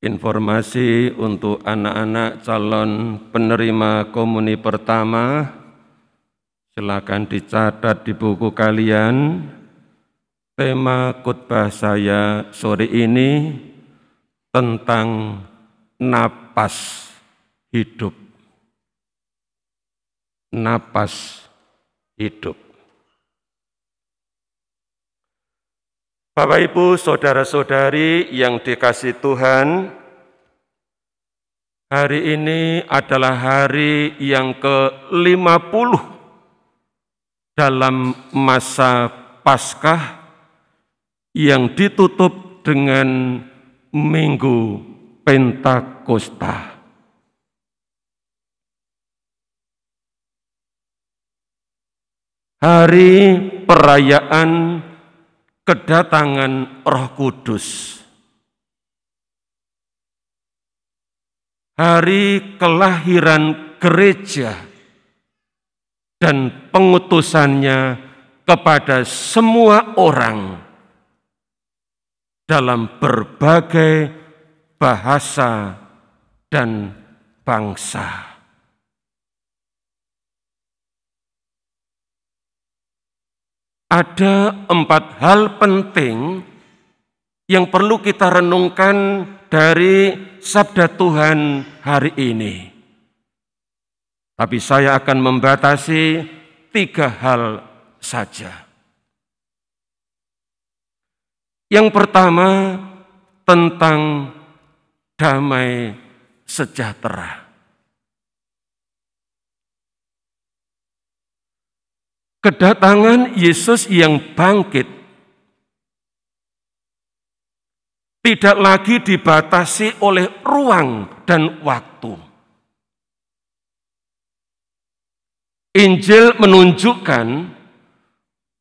Informasi untuk anak-anak calon penerima komuni pertama, silakan dicatat di buku kalian. Tema khotbah saya sore ini tentang napas hidup. Napas hidup. Bapak Ibu, saudara-saudari yang dikasih Tuhan, hari ini adalah hari yang ke-50 dalam masa Paskah yang ditutup dengan Minggu Pentakosta. Hari perayaan kedatangan Roh Kudus. Hari kelahiran gereja dan pengutusannya kepada semua orang dalam berbagai bahasa dan bangsa. ada empat hal penting yang perlu kita renungkan dari sabda Tuhan hari ini. Tapi saya akan membatasi tiga hal saja. Yang pertama tentang damai sejahtera. Kedatangan Yesus yang bangkit tidak lagi dibatasi oleh ruang dan waktu. Injil menunjukkan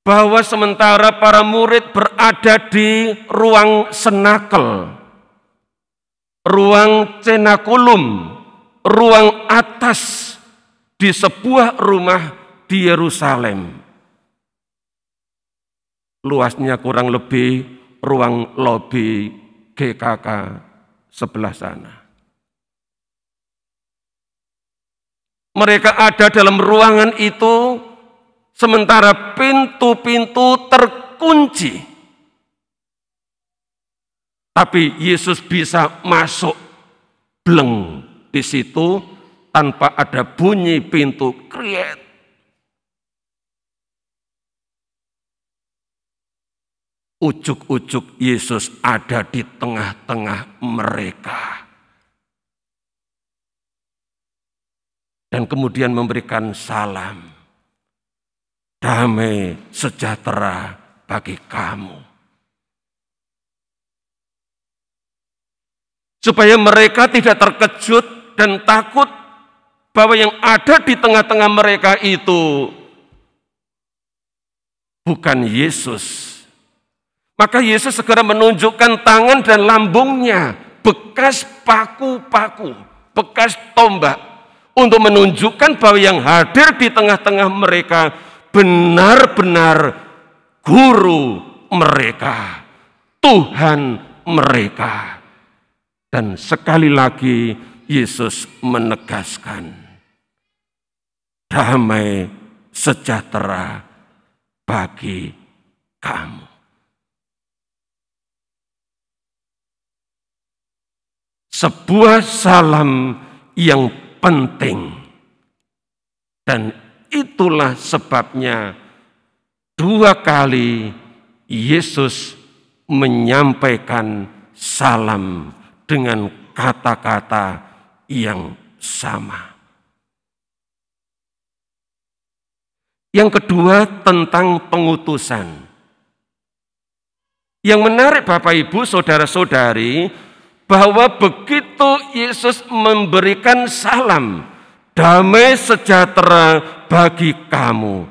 bahwa sementara para murid berada di ruang senakel, ruang cenakulum, ruang atas di sebuah rumah di Yerusalem. Luasnya kurang lebih ruang lobi GKK sebelah sana. Mereka ada dalam ruangan itu sementara pintu-pintu terkunci. Tapi Yesus bisa masuk bleng di situ tanpa ada bunyi pintu kriet. ujuk-ujuk Yesus ada di tengah-tengah mereka. Dan kemudian memberikan salam. Damai sejahtera bagi kamu. Supaya mereka tidak terkejut dan takut bahwa yang ada di tengah-tengah mereka itu bukan Yesus, maka Yesus segera menunjukkan tangan dan lambungnya, bekas paku-paku, bekas tombak, untuk menunjukkan bahwa yang hadir di tengah-tengah mereka benar-benar guru mereka, Tuhan mereka. Dan sekali lagi Yesus menegaskan, damai sejahtera bagi kamu. sebuah salam yang penting. Dan itulah sebabnya dua kali Yesus menyampaikan salam dengan kata-kata yang sama. Yang kedua tentang pengutusan. Yang menarik Bapak Ibu, Saudara-saudari, bahwa begitu Yesus memberikan salam, damai sejahtera bagi kamu.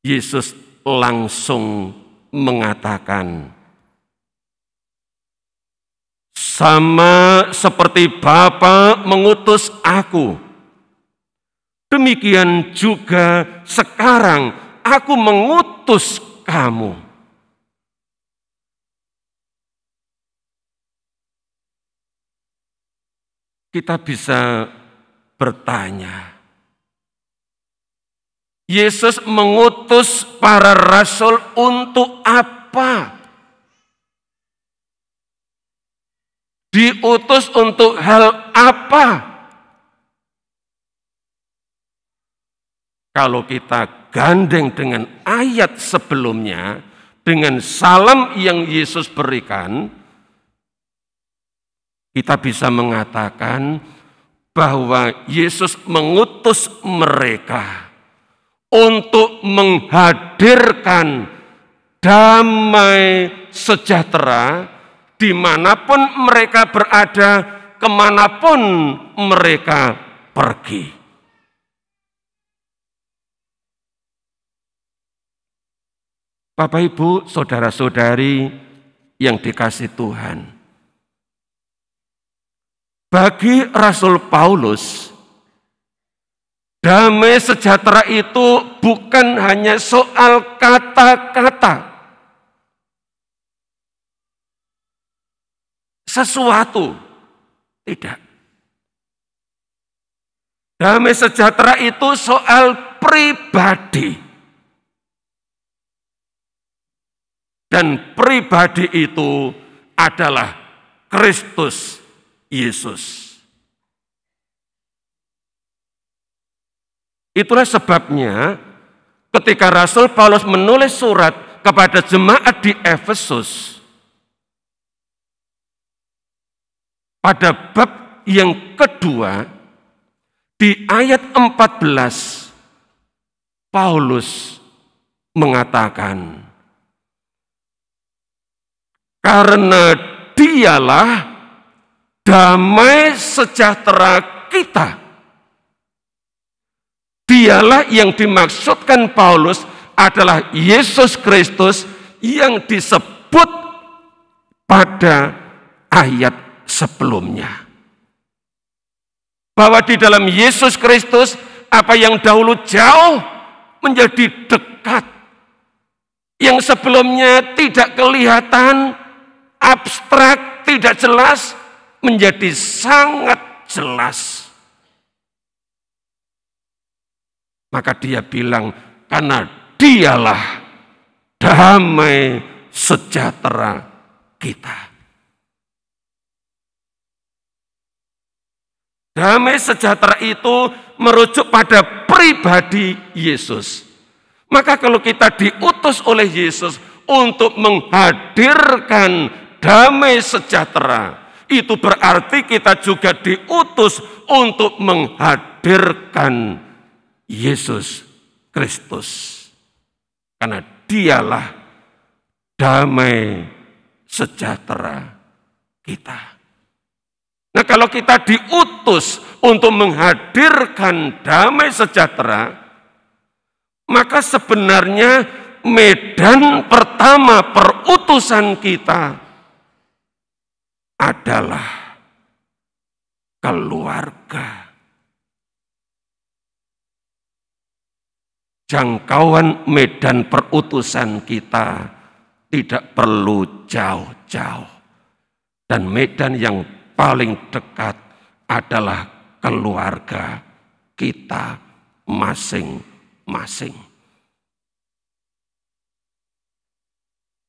Yesus langsung mengatakan, sama seperti Bapa mengutus aku, demikian juga sekarang aku mengutus kamu. kita bisa bertanya. Yesus mengutus para rasul untuk apa? Diutus untuk hal apa? Kalau kita gandeng dengan ayat sebelumnya, dengan salam yang Yesus berikan, kita bisa mengatakan bahwa Yesus mengutus mereka untuk menghadirkan damai sejahtera dimanapun mereka berada, kemanapun mereka pergi. Bapak, Ibu, Saudara-saudari yang dikasih Tuhan, bagi Rasul Paulus, damai sejahtera itu bukan hanya soal kata-kata. Sesuatu. Tidak. Damai sejahtera itu soal pribadi. Dan pribadi itu adalah Kristus Yesus. Itulah sebabnya ketika Rasul Paulus menulis surat kepada jemaat di Efesus pada bab yang kedua di ayat 14 Paulus mengatakan karena dialah damai sejahtera kita. Dialah yang dimaksudkan Paulus adalah Yesus Kristus yang disebut pada ayat sebelumnya. Bahwa di dalam Yesus Kristus apa yang dahulu jauh menjadi dekat. Yang sebelumnya tidak kelihatan, abstrak, tidak jelas, menjadi sangat jelas. Maka dia bilang, karena dialah damai sejahtera kita. Damai sejahtera itu merujuk pada pribadi Yesus. Maka kalau kita diutus oleh Yesus untuk menghadirkan damai sejahtera, itu berarti kita juga diutus untuk menghadirkan Yesus Kristus. Karena dialah damai sejahtera kita. Nah, kalau kita diutus untuk menghadirkan damai sejahtera, maka sebenarnya medan pertama perutusan kita adalah keluarga. Jangkauan medan perutusan kita tidak perlu jauh-jauh. Dan medan yang paling dekat adalah keluarga kita masing-masing.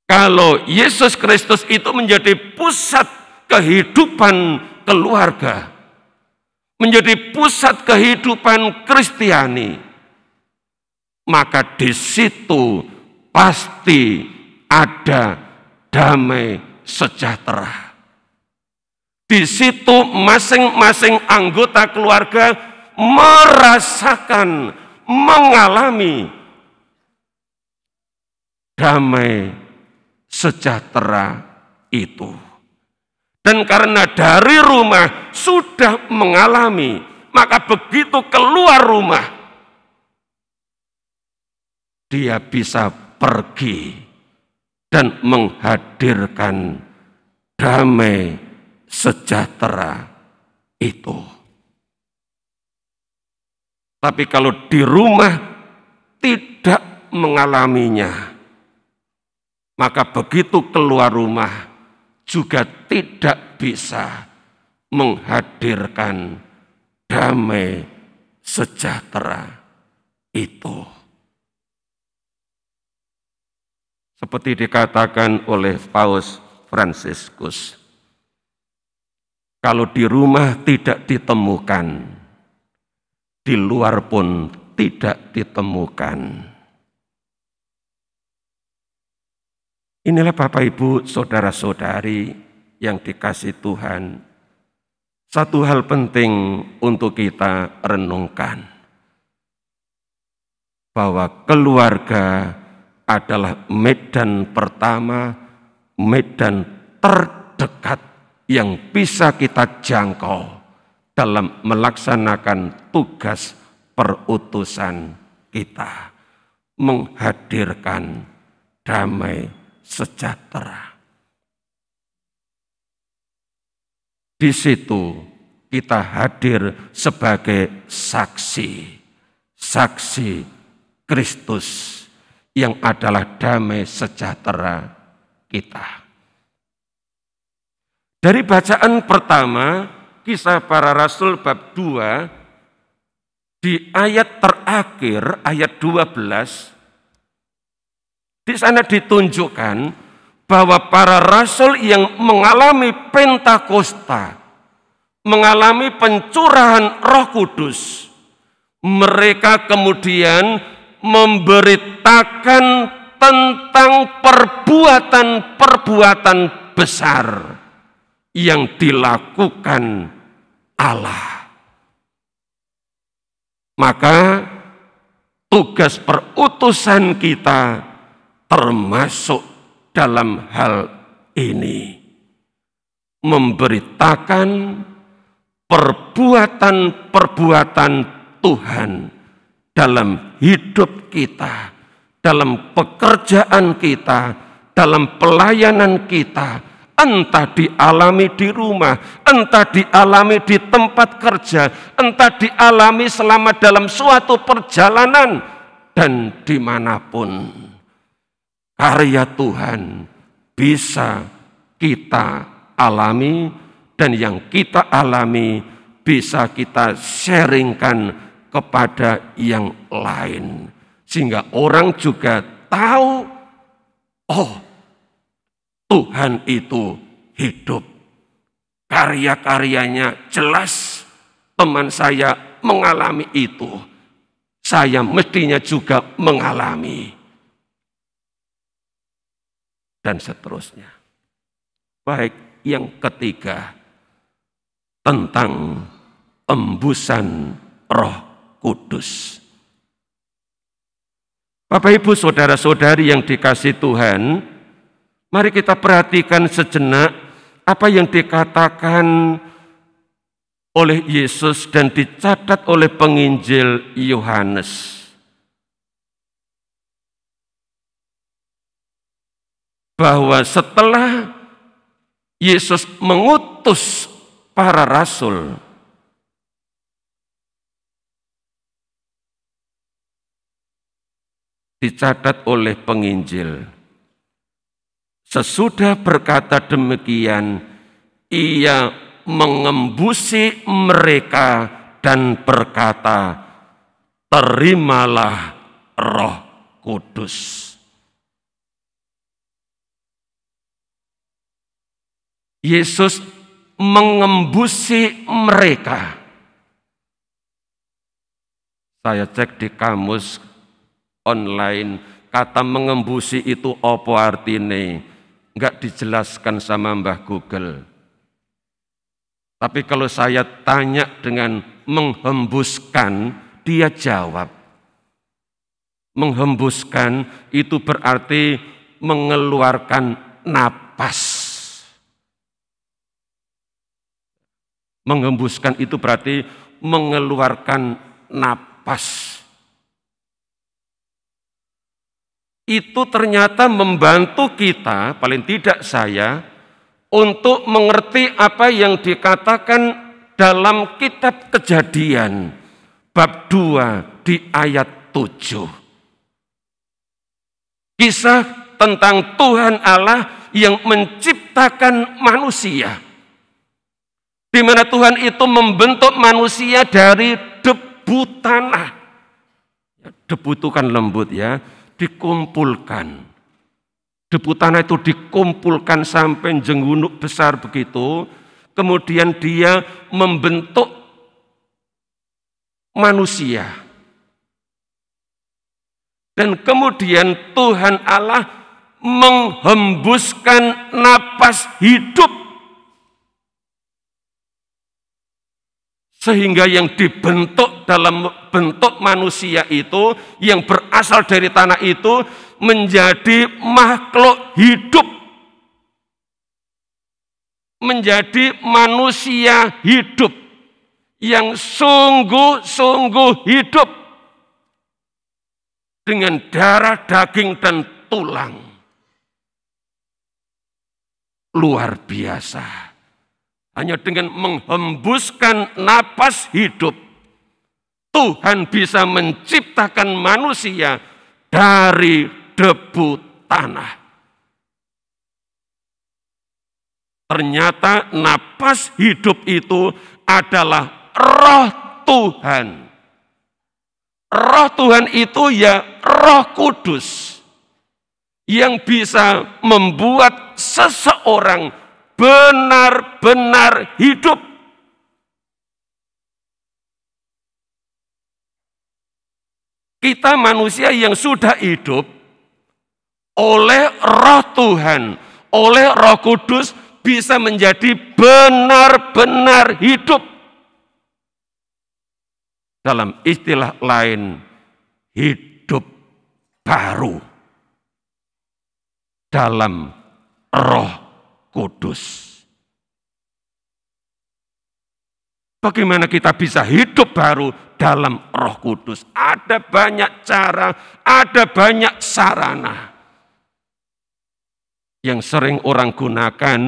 Kalau Yesus Kristus itu menjadi pusat kehidupan keluarga, menjadi pusat kehidupan Kristiani, maka di situ pasti ada damai sejahtera. Di situ masing-masing anggota keluarga merasakan, mengalami damai sejahtera itu. Dan karena dari rumah sudah mengalami, maka begitu keluar rumah, dia bisa pergi dan menghadirkan damai sejahtera itu. Tapi kalau di rumah tidak mengalaminya, maka begitu keluar rumah, juga tidak bisa menghadirkan damai sejahtera itu. Seperti dikatakan oleh Paus Franciscus, kalau di rumah tidak ditemukan, di luar pun tidak ditemukan. Inilah Bapak Ibu, saudara-saudari yang dikasih Tuhan. Satu hal penting untuk kita renungkan bahwa keluarga adalah medan pertama, medan terdekat yang bisa kita jangkau dalam melaksanakan tugas perutusan kita, menghadirkan damai sejahtera. Di situ kita hadir sebagai saksi, saksi Kristus yang adalah damai sejahtera kita. Dari bacaan pertama, kisah para rasul bab 2, di ayat terakhir, ayat 12, di sana ditunjukkan bahwa para rasul yang mengalami Pentakosta, mengalami pencurahan Roh Kudus, mereka kemudian memberitakan tentang perbuatan-perbuatan besar yang dilakukan Allah. Maka tugas perutusan kita termasuk dalam hal ini memberitakan perbuatan-perbuatan Tuhan dalam hidup kita, dalam pekerjaan kita, dalam pelayanan kita, entah dialami di rumah, entah dialami di tempat kerja, entah dialami selama dalam suatu perjalanan dan dimanapun karya Tuhan bisa kita alami dan yang kita alami bisa kita sharingkan kepada yang lain sehingga orang juga tahu oh Tuhan itu hidup karya-karyanya jelas teman saya mengalami itu saya mestinya juga mengalami dan seterusnya. Baik, yang ketiga tentang embusan Roh Kudus. Bapak Ibu saudara-saudari yang dikasih Tuhan, mari kita perhatikan sejenak apa yang dikatakan oleh Yesus dan dicatat oleh penginjil Yohanes. bahwa setelah Yesus mengutus para rasul, dicatat oleh penginjil. Sesudah berkata demikian, ia mengembusi mereka dan berkata, "Terimalah Roh Kudus." Yesus mengembusi mereka. Saya cek di kamus online kata mengembusi itu opo artine Enggak dijelaskan sama Mbah Google tapi kalau saya tanya dengan menghembuskan dia jawab menghembuskan itu berarti mengeluarkan napas mengembuskan itu berarti mengeluarkan napas. Itu ternyata membantu kita, paling tidak saya, untuk mengerti apa yang dikatakan dalam kitab kejadian bab 2 di ayat 7. Kisah tentang Tuhan Allah yang menciptakan manusia di mana Tuhan itu membentuk manusia dari debu tanah. Ya, debu itu kan lembut ya, dikumpulkan. Debu tanah itu dikumpulkan sampai jenggunuk besar begitu, kemudian dia membentuk manusia. Dan kemudian Tuhan Allah menghembuskan napas hidup Sehingga yang dibentuk dalam bentuk manusia itu, yang berasal dari tanah itu, menjadi makhluk hidup. Menjadi manusia hidup. Yang sungguh-sungguh hidup. Dengan darah, daging, dan tulang. Luar biasa hanya dengan menghembuskan napas hidup, Tuhan bisa menciptakan manusia dari debu tanah. Ternyata napas hidup itu adalah roh Tuhan. Roh Tuhan itu ya roh kudus yang bisa membuat seseorang benar-benar hidup. Kita manusia yang sudah hidup oleh roh Tuhan, oleh roh kudus bisa menjadi benar-benar hidup. Dalam istilah lain, hidup baru dalam roh Kudus. Bagaimana kita bisa hidup baru dalam Roh Kudus? Ada banyak cara, ada banyak sarana yang sering orang gunakan,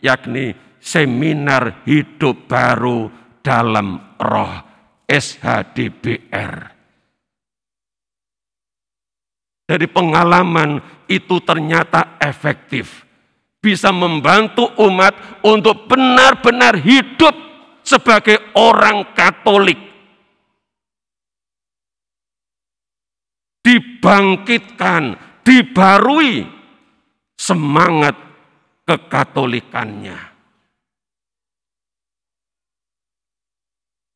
yakni seminar hidup baru dalam Roh SHDBR. Dari pengalaman itu ternyata efektif bisa membantu umat untuk benar-benar hidup sebagai orang Katolik. Dibangkitkan, dibarui semangat kekatolikannya.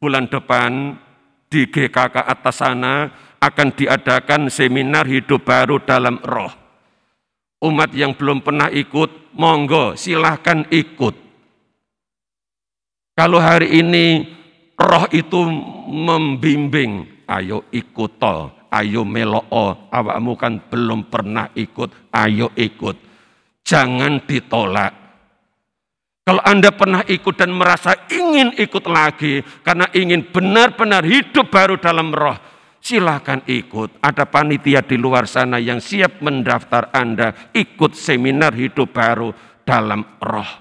Bulan depan di GKK atas sana akan diadakan seminar hidup baru dalam roh Umat yang belum pernah ikut, monggo silahkan ikut. Kalau hari ini roh itu membimbing, ayo ikut toh, ayo meloo, awakmu kan belum pernah ikut, ayo ikut. Jangan ditolak. Kalau Anda pernah ikut dan merasa ingin ikut lagi, karena ingin benar-benar hidup baru dalam roh, silahkan ikut. Ada panitia di luar sana yang siap mendaftar Anda ikut seminar hidup baru dalam roh.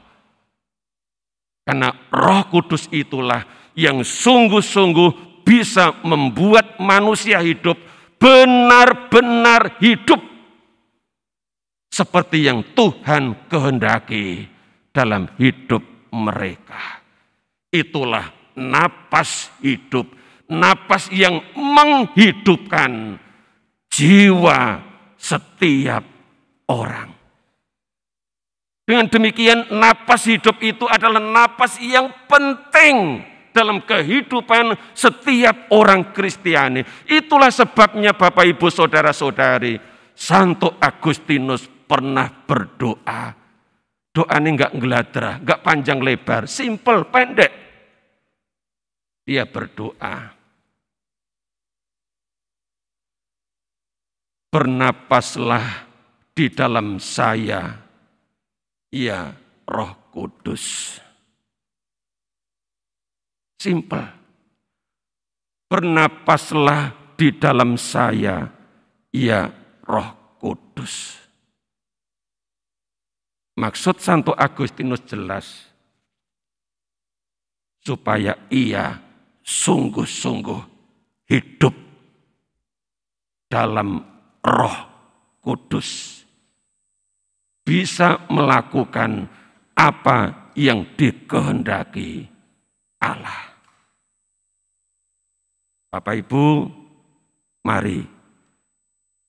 Karena roh kudus itulah yang sungguh-sungguh bisa membuat manusia hidup benar-benar hidup seperti yang Tuhan kehendaki dalam hidup mereka. Itulah napas hidup napas yang menghidupkan jiwa setiap orang. Dengan demikian, napas hidup itu adalah napas yang penting dalam kehidupan setiap orang Kristiani. Itulah sebabnya Bapak Ibu Saudara-saudari, Santo Agustinus pernah berdoa. Doa ini enggak ngeladrah, enggak panjang lebar, simple, pendek. Dia berdoa, bernapaslah di dalam saya, ya roh kudus. Simple. Bernapaslah di dalam saya, ya roh kudus. Maksud Santo Agustinus jelas, supaya ia sungguh-sungguh hidup dalam Roh Kudus bisa melakukan apa yang dikehendaki Allah. Bapak Ibu, mari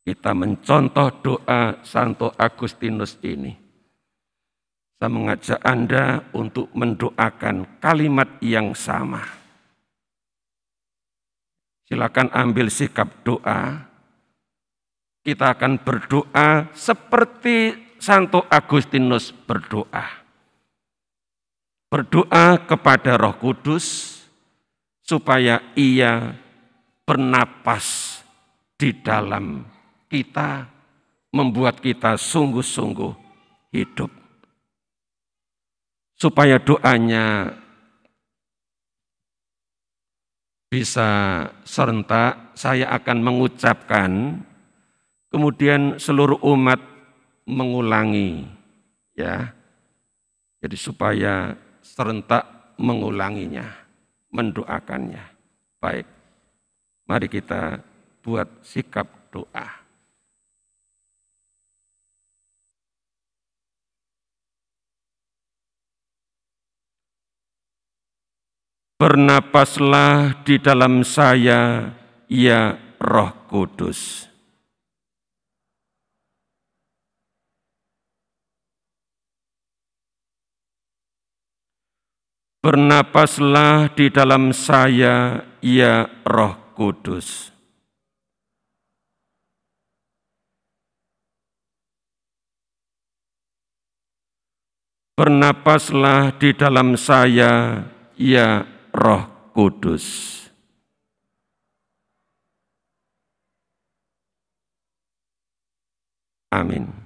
kita mencontoh doa Santo Agustinus ini. Saya mengajak Anda untuk mendoakan kalimat yang sama. Silakan ambil sikap doa kita akan berdoa seperti Santo Agustinus berdoa. Berdoa kepada Roh Kudus supaya ia bernapas di dalam kita, membuat kita sungguh-sungguh hidup. Supaya doanya bisa serentak, saya akan mengucapkan Kemudian seluruh umat mengulangi ya. Jadi supaya serentak mengulanginya, mendoakannya. Baik. Mari kita buat sikap doa. Bernapaslah di dalam saya, ya Roh Kudus. Bernapaslah di dalam saya, ya Roh Kudus. Bernapaslah di dalam saya, ya Roh Kudus. Amin.